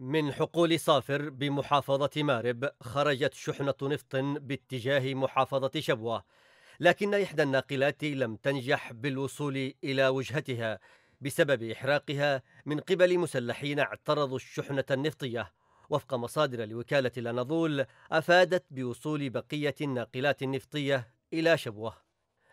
من حقول صافر بمحافظة مارب خرجت شحنة نفط باتجاه محافظة شبوة لكن إحدى الناقلات لم تنجح بالوصول إلى وجهتها بسبب إحراقها من قبل مسلحين اعترضوا الشحنة النفطية وفق مصادر لوكالة الأناضول أفادت بوصول بقية الناقلات النفطية إلى شبوة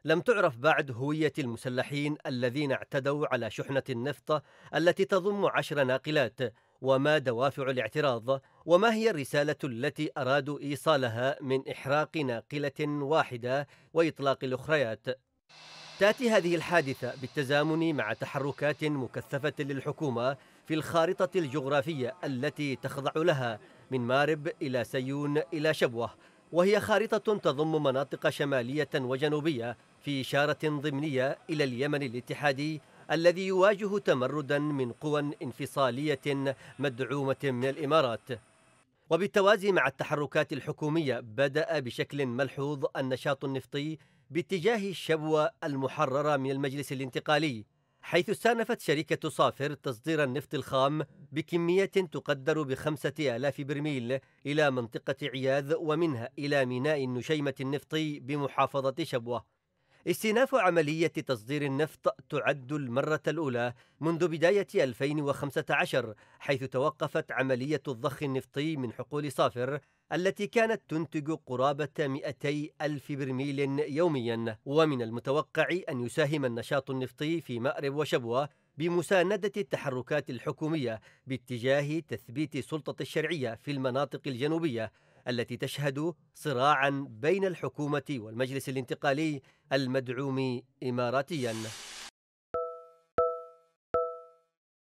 لم تعرف بعد هوية المسلحين الذين اعتدوا على شحنة النفط التي تضم عشر ناقلات وما دوافع الاعتراض وما هي الرسالة التي أرادوا إيصالها من إحراق ناقلة واحدة وإطلاق الأخريات تأتي هذه الحادثة بالتزامن مع تحركات مكثفة للحكومة في الخارطة الجغرافية التي تخضع لها من مارب إلى سيون إلى شبوة وهي خارطة تضم مناطق شمالية وجنوبية في إشارة ضمنية إلى اليمن الاتحادي الذي يواجه تمردا من قوى انفصالية مدعومة من الإمارات وبالتوازي مع التحركات الحكومية بدأ بشكل ملحوظ النشاط النفطي باتجاه الشبوة المحررة من المجلس الانتقالي حيث استأنفت شركة صافر تصدير النفط الخام بكمية تقدر بخمسة آلاف برميل إلى منطقة عياذ ومنها إلى ميناء النشيمة النفطي بمحافظة شبوة استئناف عملية تصدير النفط تعد المرة الأولى منذ بداية 2015 حيث توقفت عملية الضخ النفطي من حقول صافر التي كانت تنتج قرابة 200 ألف برميل يوميا ومن المتوقع أن يساهم النشاط النفطي في مأرب وشبوة بمساندة التحركات الحكومية باتجاه تثبيت سلطة الشرعية في المناطق الجنوبية التي تشهد صراعا بين الحكومه والمجلس الانتقالي المدعوم اماراتيا